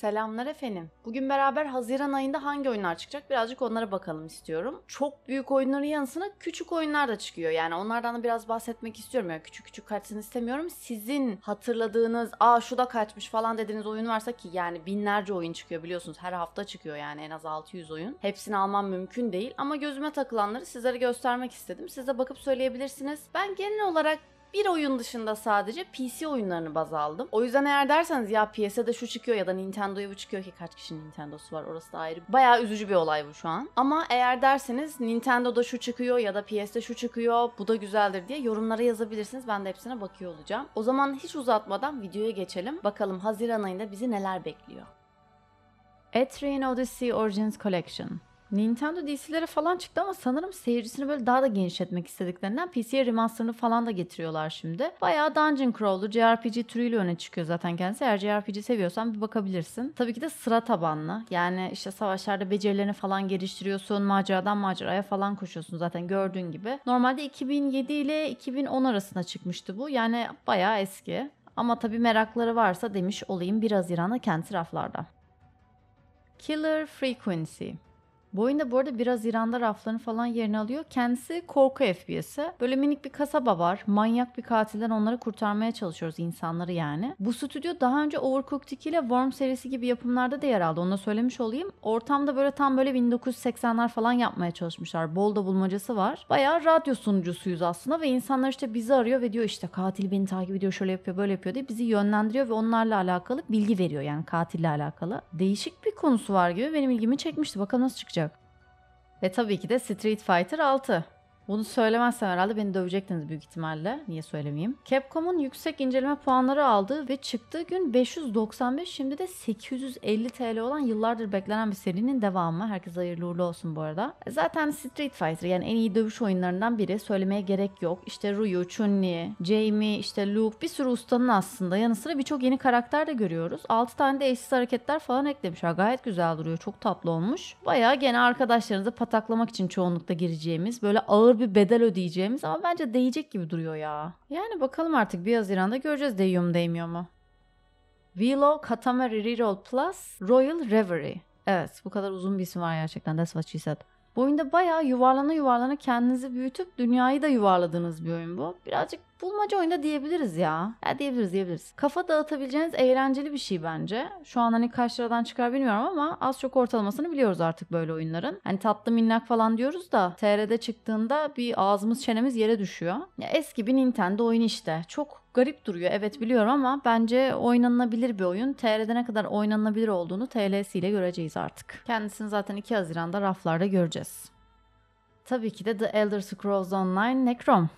Selamlar efendim. Bugün beraber Haziran ayında hangi oyunlar çıkacak birazcık onlara bakalım istiyorum. Çok büyük oyunların yanısına küçük oyunlar da çıkıyor. Yani onlardan da biraz bahsetmek istiyorum. Yani küçük küçük kaçsın istemiyorum. Sizin hatırladığınız aa şu da kaçmış falan dediğiniz oyun varsa ki yani binlerce oyun çıkıyor biliyorsunuz. Her hafta çıkıyor yani en az 600 oyun. Hepsini almam mümkün değil ama gözüme takılanları sizlere göstermek istedim. Siz de bakıp söyleyebilirsiniz. Ben genel olarak bir oyun dışında sadece PC oyunlarını baz aldım. O yüzden eğer derseniz ya piyasada şu çıkıyor ya da Nintendo'ya bu çıkıyor ki kaç kişinin Nintendo'su var orası da ayrı. Bayağı üzücü bir olay bu şu an. Ama eğer derseniz Nintendo'da şu çıkıyor ya da PS'de şu çıkıyor bu da güzeldir diye yorumlara yazabilirsiniz. Ben de hepsine bakıyor olacağım. O zaman hiç uzatmadan videoya geçelim. Bakalım Haziran ayında bizi neler bekliyor. Etrian Odyssey Origins Collection Nintendo DC'lere falan çıktı ama sanırım seyircisini böyle daha da genişletmek istediklerinden PC'ye remasterını falan da getiriyorlar şimdi. Bayağı Dungeon Crawl'lu JRPG türüyle öne çıkıyor zaten kendisi. Eğer JRPG seviyorsan bir bakabilirsin. Tabii ki de sıra tabanlı. Yani işte savaşlarda becerilerini falan geliştiriyorsun. Maceradan maceraya falan koşuyorsun zaten gördüğün gibi. Normalde 2007 ile 2010 arasında çıkmıştı bu. Yani bayağı eski. Ama tabii merakları varsa demiş olayım 1 Haziran'a kenti raflarda. Killer Frequency bu oyunda bu arada biraz İran'da rafların falan yerini alıyor. Kendisi korku FPS'i. Böyle minik bir kasaba var. Manyak bir katilden onları kurtarmaya çalışıyoruz insanları yani. Bu stüdyo daha önce Overcooked 2 ile Worm serisi gibi yapımlarda da yer aldı. Onu da söylemiş olayım. Ortamda böyle tam böyle 1980'ler falan yapmaya çalışmışlar. Bol da bulmacası var. Bayağı radyo sunucusuyuz aslında ve insanlar işte bizi arıyor ve diyor işte katil beni takip ediyor şöyle yapıyor böyle yapıyor diye bizi yönlendiriyor ve onlarla alakalı bilgi veriyor yani katille alakalı. Değişik bir konusu var gibi benim ilgimi çekmişti. Bakalım nasıl çıkacak ve tabii ki de Street Fighter 6. Bunu söylemezsem herhalde beni dövecektiniz büyük ihtimalle. Niye söylemeyeyim? Capcom'un yüksek inceleme puanları aldığı ve çıktığı gün 595 şimdi de 850 TL olan yıllardır beklenen bir serinin devamı. Herkese hayırlı uğurlu olsun bu arada. E, zaten Street Fighter yani en iyi dövüş oyunlarından biri. Söylemeye gerek yok. İşte Ryu, Chun-Li, Jamie, işte Luke bir sürü ustanın aslında yanı sıra birçok yeni karakter de görüyoruz. 6 tane de eşsiz hareketler falan eklemişler. Gayet güzel duruyor. Çok tatlı olmuş. Bayağı gene arkadaşlarınızı pataklamak için çoğunlukla gireceğimiz böyle ağır bir bedel ödeyeceğimiz ama bence değecek gibi duruyor ya. Yani bakalım artık 1 Haziran'da göreceğiz değiyor mu değmiyor mu. Willow Katamari Reroll Plus Royal Reverie. Evet bu kadar uzun bir isim var gerçekten. That's what she said. Boyunda oyunda bayağı yuvarlana yuvarlana kendinizi büyütüp dünyayı da yuvarladığınız bir oyun bu. Birazcık bulmaca oyunda diyebiliriz ya. Ya diyebiliriz diyebiliriz. Kafa dağıtabileceğiniz eğlenceli bir şey bence. Şu an hani kaç liradan çıkar bilmiyorum ama az çok ortalamasını biliyoruz artık böyle oyunların. Hani tatlı minnak falan diyoruz da TR'de çıktığında bir ağzımız çenemiz yere düşüyor. Ya eski bir Nintendo oyunu işte. Çok garip duruyor. Evet biliyorum ama bence oynanabilir bir oyun. TR'de ne kadar oynanabilir olduğunu TL'siyle göreceğiz artık. Kendisini zaten 2 Haziran'da raflarda göreceğiz. Tabii ki de The Elder Scrolls Online Necrom.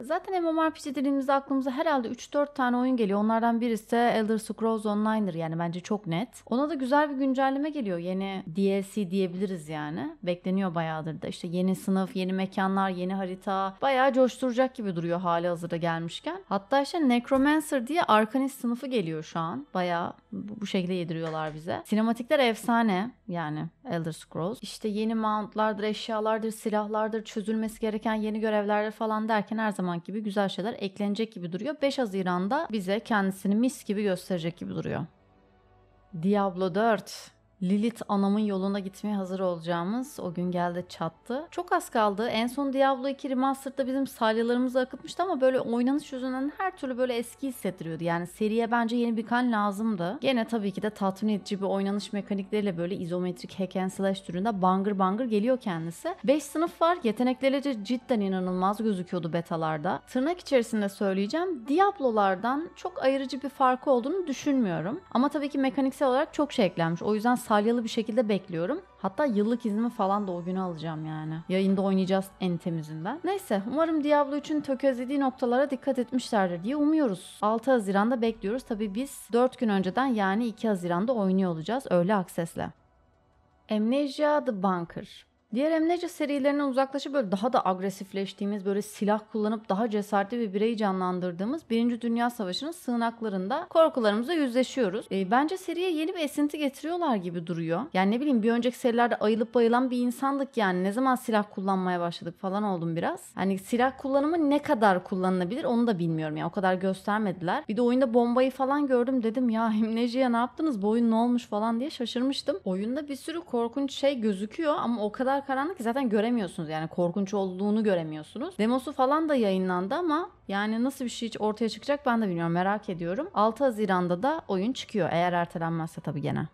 Zaten MMORPG dediğimizde aklımıza herhalde 3-4 tane oyun geliyor. Onlardan birisi Elder Scrolls Online'dır yani bence çok net. Ona da güzel bir güncelleme geliyor. Yeni DLC diyebiliriz yani. Bekleniyor bayağıdır da. İşte yeni sınıf, yeni mekanlar, yeni harita. Bayağı coşturacak gibi duruyor hali hazırda gelmişken. Hatta işte Necromancer diye Arkanist sınıfı geliyor şu an. Bayağı bu şekilde yediriyorlar bize. Sinematikler efsane yani Elder Scrolls. İşte yeni mountlardır, eşyalardır, silahlardır, çözülmesi gereken yeni görevlerdir falan derken her zaman gibi güzel şeyler eklenecek gibi duruyor. 5 Haziran'da bize kendisini mis gibi gösterecek gibi duruyor. Diablo 4 Lilith anamın yoluna gitmeye hazır olacağımız o gün geldi çattı. Çok az kaldı. En son Diablo 2 Remastered'da bizim salyalarımızı akıtmıştı ama böyle oynanış yüzünden her türlü böyle eski hissettiriyordu. Yani seriye bence yeni bir kan lazımdı. Gene tabii ki de tatmin edici bir oynanış mekanikleriyle böyle izometrik hack and slash türünde bangır bangır geliyor kendisi. 5 sınıf var. Yetenekleri cidden inanılmaz gözüküyordu betalarda. Tırnak içerisinde söyleyeceğim. Diablo'lardan çok ayırıcı bir farkı olduğunu düşünmüyorum. Ama tabii ki mekaniksel olarak çok şey eklenmiş. O yüzden salyalı bir şekilde bekliyorum. Hatta yıllık iznimi falan da o günü alacağım yani. Yayında oynayacağız en temizinden. Neyse umarım Diablo 3'ün tökezlediği noktalara dikkat etmişlerdir diye umuyoruz. 6 Haziran'da bekliyoruz. Tabi biz 4 gün önceden yani 2 Haziran'da oynuyor olacağız öğle aksesle. Amnesia The Bunker Diğer emlece serilerinden uzaklaşıp böyle daha da agresifleştiğimiz, böyle silah kullanıp daha cesaretli bir bireyi canlandırdığımız Birinci Dünya Savaşı'nın sığınaklarında korkularımıza yüzleşiyoruz. E, bence seriye yeni bir esinti getiriyorlar gibi duruyor. Yani ne bileyim bir önceki serilerde ayılıp bayılan bir insandık yani. Ne zaman silah kullanmaya başladık falan oldum biraz. Hani silah kullanımı ne kadar kullanılabilir onu da bilmiyorum yani. O kadar göstermediler. Bir de oyunda bombayı falan gördüm dedim ya Himneci'ye ne yaptınız? Bu oyun ne olmuş falan diye şaşırmıştım. Oyunda bir sürü korkunç şey gözüküyor ama o kadar kadar karanlık ki zaten göremiyorsunuz yani korkunç olduğunu göremiyorsunuz. Demosu falan da yayınlandı ama yani nasıl bir şey hiç ortaya çıkacak ben de bilmiyorum merak ediyorum. 6 Haziran'da da oyun çıkıyor eğer ertelenmezse tabii gene.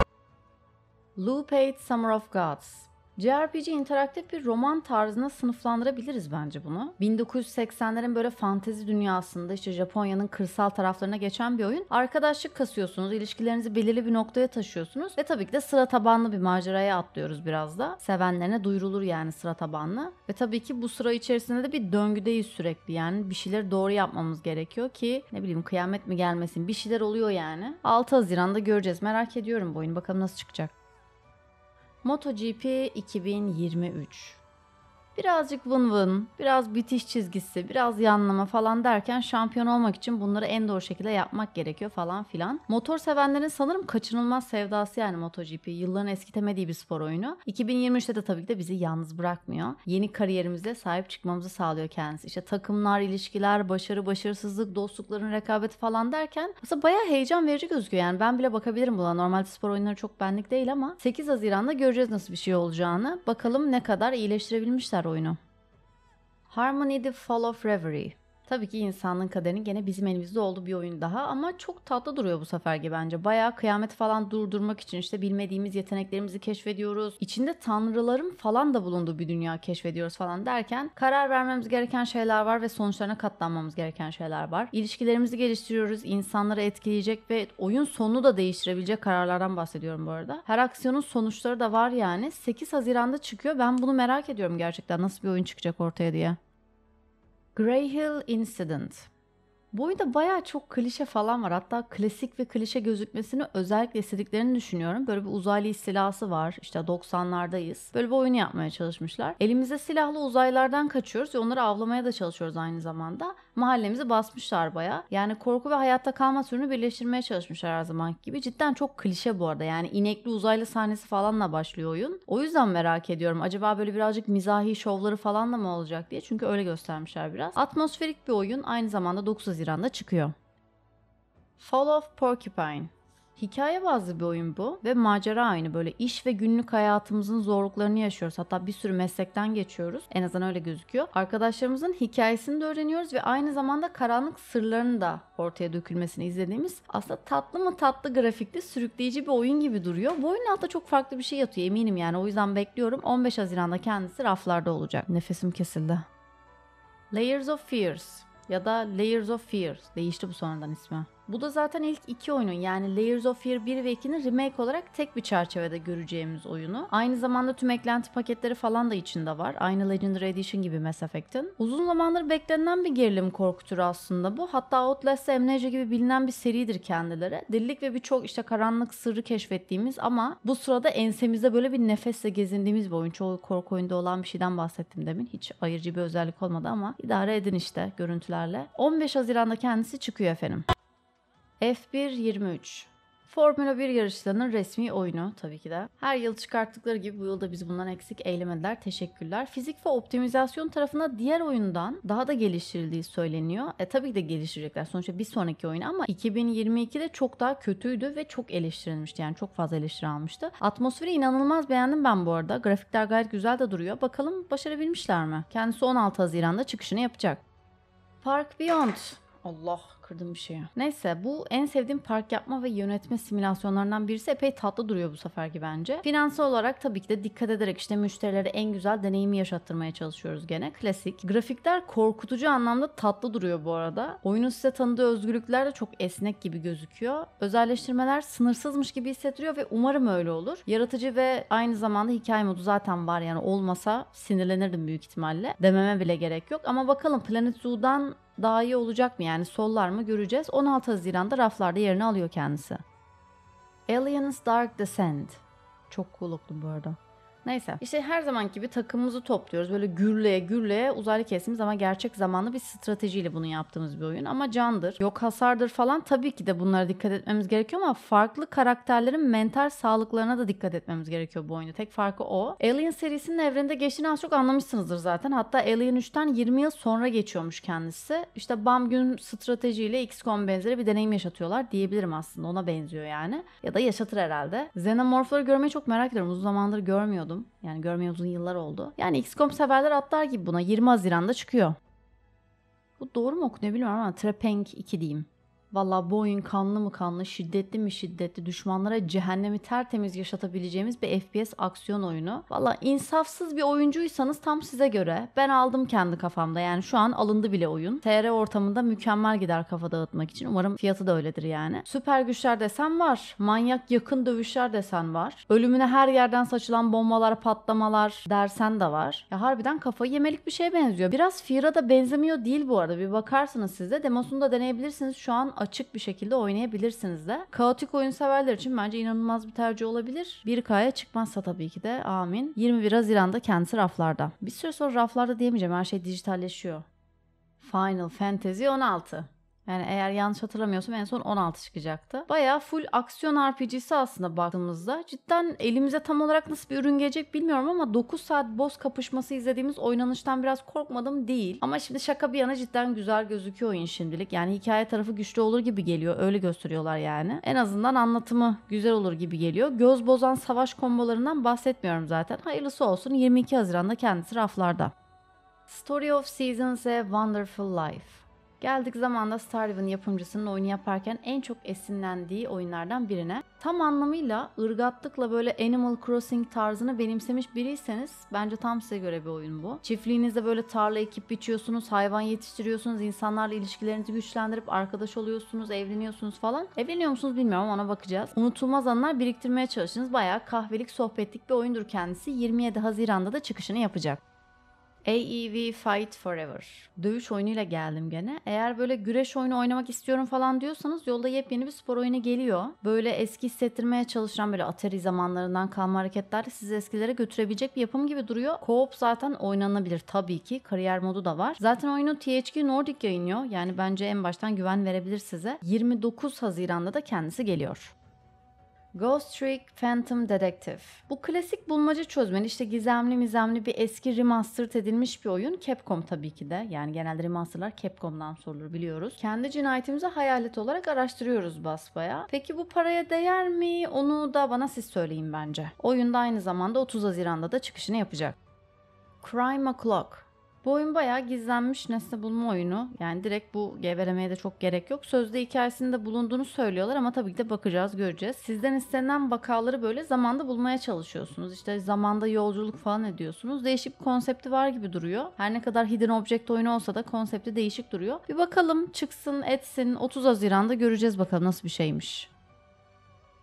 Loop 8 Summer of Gods JRPG interaktif bir roman tarzına sınıflandırabiliriz bence bunu. 1980'lerin böyle fantezi dünyasında işte Japonya'nın kırsal taraflarına geçen bir oyun. Arkadaşlık kasıyorsunuz, ilişkilerinizi belirli bir noktaya taşıyorsunuz ve tabii ki de sıra tabanlı bir maceraya atlıyoruz biraz da. Sevenlerine duyurulur yani sıra tabanlı. Ve tabii ki bu sıra içerisinde de bir döngüdeyiz sürekli yani. Bir şeyleri doğru yapmamız gerekiyor ki ne bileyim kıyamet mi gelmesin bir şeyler oluyor yani. 6 Haziran'da göreceğiz. Merak ediyorum bu oyunu. Bakalım nasıl çıkacak. MotoGP 2023 Birazcık vın vın, biraz bitiş çizgisi, biraz yanlama falan derken şampiyon olmak için bunları en doğru şekilde yapmak gerekiyor falan filan. Motor sevenlerin sanırım kaçınılmaz sevdası yani MotoGP. Yılların eskitemediği bir spor oyunu. 2023'te de tabii ki de bizi yalnız bırakmıyor. Yeni kariyerimizle sahip çıkmamızı sağlıyor kendisi. İşte takımlar, ilişkiler, başarı, başarısızlık, dostlukların rekabeti falan derken aslında bayağı heyecan verici gözüküyor. Yani ben bile bakabilirim buna. Normalde spor oyunları çok benlik değil ama 8 Haziran'da göreceğiz nasıl bir şey olacağını. Bakalım ne kadar iyileştirebilmişler oyunu. Harmony the Fall of Reverie Tabii ki insanlığın kaderinin gene bizim elimizde olduğu bir oyun daha ama çok tatlı duruyor bu seferki bence. Bayağı kıyamet falan durdurmak için işte bilmediğimiz yeteneklerimizi keşfediyoruz. İçinde tanrıların falan da bulunduğu bir dünya keşfediyoruz falan derken karar vermemiz gereken şeyler var ve sonuçlarına katlanmamız gereken şeyler var. İlişkilerimizi geliştiriyoruz. insanları etkileyecek ve oyun sonunu da değiştirebilecek kararlardan bahsediyorum bu arada. Her aksiyonun sonuçları da var yani. 8 Haziran'da çıkıyor. Ben bunu merak ediyorum gerçekten nasıl bir oyun çıkacak ortaya diye. Grey Hill incident Bu oyunda baya çok klişe falan var. Hatta klasik ve klişe gözükmesini özellikle istediklerini düşünüyorum. Böyle bir uzaylı istilası var. İşte 90'lardayız. Böyle bir oyunu yapmaya çalışmışlar. elimize silahlı uzaylılardan kaçıyoruz ve onları avlamaya da çalışıyoruz aynı zamanda. Mahallemizi basmışlar baya. Yani korku ve hayatta kalma türünü birleştirmeye çalışmışlar her zaman gibi. Cidden çok klişe bu arada. Yani inekli uzaylı sahnesi falanla başlıyor oyun. O yüzden merak ediyorum. Acaba böyle birazcık mizahi şovları falan da mı olacak diye. Çünkü öyle göstermişler biraz. Atmosferik bir oyun. Aynı zamanda 9 Haziran'da çıkıyor. Fall of Porcupine Hikaye bazlı bir oyun bu ve macera aynı böyle iş ve günlük hayatımızın zorluklarını yaşıyoruz. Hatta bir sürü meslekten geçiyoruz. En azından öyle gözüküyor. Arkadaşlarımızın hikayesini de öğreniyoruz ve aynı zamanda karanlık sırlarını da ortaya dökülmesini izlediğimiz aslında tatlı mı tatlı grafikli sürükleyici bir oyun gibi duruyor. Bu oyunun altında çok farklı bir şey yatıyor eminim yani o yüzden bekliyorum. 15 Haziran'da kendisi raflarda olacak. Nefesim kesildi. Layers of Fears ya da Layers of Fear değişti bu sonradan ismi. Bu da zaten ilk iki oyunun yani Layers of Fear 1 ve 2'nin remake olarak tek bir çerçevede göreceğimiz oyunu. Aynı zamanda tüm eklenti paketleri falan da içinde var. Aynı Legendary Edition gibi Mass Effect'in. Uzun zamandır beklenen bir gerilim korku türü aslında bu. Hatta Outlast, Amnesia gibi bilinen bir seridir kendileri. Delilik ve birçok işte karanlık sırrı keşfettiğimiz ama bu sırada ensemizde böyle bir nefesle gezindiğimiz bir oyun. Çoğu korku oyunda olan bir şeyden bahsettim demin. Hiç ayırıcı bir özellik olmadı ama idare edin işte görüntülerle. 15 Haziran'da kendisi çıkıyor efendim. F1 23 Formula 1 yarışlarının resmi oyunu tabii ki de. Her yıl çıkarttıkları gibi bu yıl da biz bundan eksik eylemediler. Teşekkürler. Fizik ve optimizasyon tarafına diğer oyundan daha da geliştirildiği söyleniyor. E tabii ki de geliştirecekler. Sonuçta bir sonraki oyun ama 2022'de çok daha kötüydü ve çok eleştirilmişti. Yani çok fazla eleştiri almıştı. Atmosferi inanılmaz beğendim ben bu arada. Grafikler gayet güzel de duruyor. Bakalım başarabilmişler mi? Kendisi 16 Haziran'da çıkışını yapacak. Park Beyond. Allah kırdım bir şeye. Neyse bu en sevdiğim park yapma ve yönetme simülasyonlarından birisi epey tatlı duruyor bu seferki bence. Finansal olarak tabii ki de dikkat ederek işte müşterilere en güzel deneyimi yaşattırmaya çalışıyoruz gene. Klasik. Grafikler korkutucu anlamda tatlı duruyor bu arada. Oyunun size tanıdığı özgürlükler de çok esnek gibi gözüküyor. Özelleştirmeler sınırsızmış gibi hissettiriyor ve umarım öyle olur. Yaratıcı ve aynı zamanda hikaye modu zaten var yani olmasa sinirlenirdim büyük ihtimalle. Dememe bile gerek yok ama bakalım Planet Zoo'dan daha iyi olacak mı? Yani sollar mı mı göreceğiz. 16 Haziran'da raflarda yerini alıyor kendisi. Aliens Dark Descent. Çok cool okudum bu arada. Neyse. İşte her zaman gibi takımımızı topluyoruz. Böyle gürleye gürleye uzaylı kestiğimiz ama gerçek zamanlı bir stratejiyle bunu yaptığımız bir oyun. Ama candır, yok hasardır falan tabii ki de bunlara dikkat etmemiz gerekiyor ama farklı karakterlerin mental sağlıklarına da dikkat etmemiz gerekiyor bu oyunda. Tek farkı o. Alien serisinin evrende geçtiğini az çok anlamışsınızdır zaten. Hatta Alien 3'ten 20 yıl sonra geçiyormuş kendisi. İşte bam gün stratejiyle XCOM benzeri bir deneyim yaşatıyorlar diyebilirim aslında. Ona benziyor yani. Ya da yaşatır herhalde. Xenomorphları görmeyi çok merak ediyorum. Uzun zamandır görmüyordum görmüyordum. Yani görmeye uzun yıllar oldu. Yani XCOM severler atlar gibi buna 20 Haziran'da çıkıyor. Bu doğru mu okunuyor bilmiyorum ama Trepeng 2 diyeyim. Valla bu oyun kanlı mı kanlı, şiddetli mi şiddetli, düşmanlara cehennemi tertemiz yaşatabileceğimiz bir FPS aksiyon oyunu. Valla insafsız bir oyuncuysanız tam size göre. Ben aldım kendi kafamda yani şu an alındı bile oyun. TR ortamında mükemmel gider kafa dağıtmak için. Umarım fiyatı da öyledir yani. Süper güçler desen var. Manyak yakın dövüşler desen var. Ölümüne her yerden saçılan bombalar, patlamalar dersen de var. Ya harbiden kafayı yemelik bir şeye benziyor. Biraz Fira'da benzemiyor değil bu arada. Bir bakarsınız siz de. Demosunu da deneyebilirsiniz. Şu an açık bir şekilde oynayabilirsiniz de. Kaotik oyun severler için bence inanılmaz bir tercih olabilir. 1K'ya çıkmazsa tabii ki de amin. 21 Haziran'da kendisi raflarda. Bir süre sonra raflarda diyemeyeceğim her şey dijitalleşiyor. Final Fantasy 16. Yani eğer yanlış hatırlamıyorsam en son 16 çıkacaktı. Baya full aksiyon RPG'si aslında baktığımızda. Cidden elimize tam olarak nasıl bir ürün gelecek bilmiyorum ama 9 saat boss kapışması izlediğimiz oynanıştan biraz korkmadım değil. Ama şimdi şaka bir yana cidden güzel gözüküyor oyun şimdilik. Yani hikaye tarafı güçlü olur gibi geliyor. Öyle gösteriyorlar yani. En azından anlatımı güzel olur gibi geliyor. Göz bozan savaş kombolarından bahsetmiyorum zaten. Hayırlısı olsun 22 Haziran'da kendisi raflarda. Story of Seasons A Wonderful Life Geldik zamanda Stardewn yapımcısının oyunu yaparken en çok esinlendiği oyunlardan birine. Tam anlamıyla ırgatlıkla böyle Animal Crossing tarzını benimsemiş biriyseniz bence tam size göre bir oyun bu. Çiftliğinizde böyle tarla ekip biçiyorsunuz, hayvan yetiştiriyorsunuz, insanlarla ilişkilerinizi güçlendirip arkadaş oluyorsunuz, evleniyorsunuz falan. Evleniyor musunuz bilmiyorum ona bakacağız. Unutulmaz anlar biriktirmeye çalışınız. Bayağı kahvelik, sohbetlik bir oyundur kendisi. 27 Haziran'da da çıkışını yapacak. AEV Fight Forever. Dövüş oyunuyla geldim gene. Eğer böyle güreş oyunu oynamak istiyorum falan diyorsanız yolda yepyeni bir spor oyunu geliyor. Böyle eski hissettirmeye çalışan böyle Atari zamanlarından kalma hareketler sizi eskilere götürebilecek bir yapım gibi duruyor. Co-op zaten oynanabilir tabii ki. Kariyer modu da var. Zaten oyunu THQ Nordic yayınlıyor. Yani bence en baştan güven verebilir size. 29 Haziran'da da kendisi geliyor. Ghost Trick Phantom Detective. Bu klasik bulmaca çözmen işte gizemli mizemli bir eski remastered edilmiş bir oyun. Capcom tabii ki de. Yani genelde remasterlar Capcom'dan sorulur biliyoruz. Kendi cinayetimizi hayalet olarak araştırıyoruz basbaya. Peki bu paraya değer mi? Onu da bana siz söyleyin bence. Oyunda aynı zamanda 30 Haziran'da da çıkışını yapacak. Crime O'Clock bu oyun bayağı gizlenmiş nesne bulma oyunu. Yani direkt bu geberemeye de çok gerek yok. Sözde hikayesinde bulunduğunu söylüyorlar ama tabii ki de bakacağız, göreceğiz. Sizden istenen bakaları böyle zamanda bulmaya çalışıyorsunuz. İşte zamanda yolculuk falan ediyorsunuz. Değişik bir konsepti var gibi duruyor. Her ne kadar hidden object oyunu olsa da konsepti değişik duruyor. Bir bakalım çıksın etsin 30 Haziran'da göreceğiz bakalım nasıl bir şeymiş.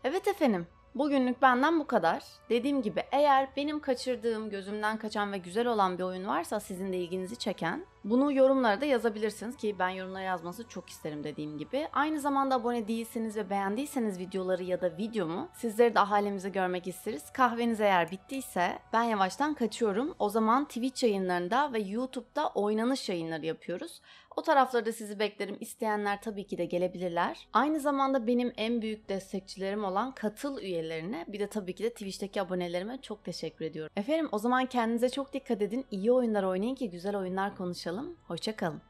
Evet efendim. Bugünlük benden bu kadar. Dediğim gibi eğer benim kaçırdığım, gözümden kaçan ve güzel olan bir oyun varsa sizin de ilginizi çeken bunu yorumlara da yazabilirsiniz ki ben yorumlara yazması çok isterim dediğim gibi. Aynı zamanda abone değilseniz ve beğendiyseniz videoları ya da videomu sizleri de ahalemize görmek isteriz. Kahveniz eğer bittiyse ben yavaştan kaçıyorum. O zaman Twitch yayınlarında ve YouTube'da oynanış yayınları yapıyoruz. O taraflarda sizi beklerim. İsteyenler tabii ki de gelebilirler. Aynı zamanda benim en büyük destekçilerim olan katıl üyelerine bir de tabii ki de Twitch'teki abonelerime çok teşekkür ediyorum. Efendim o zaman kendinize çok dikkat edin. İyi oyunlar oynayın ki güzel oyunlar konuşalım bakalım. Hoşçakalın.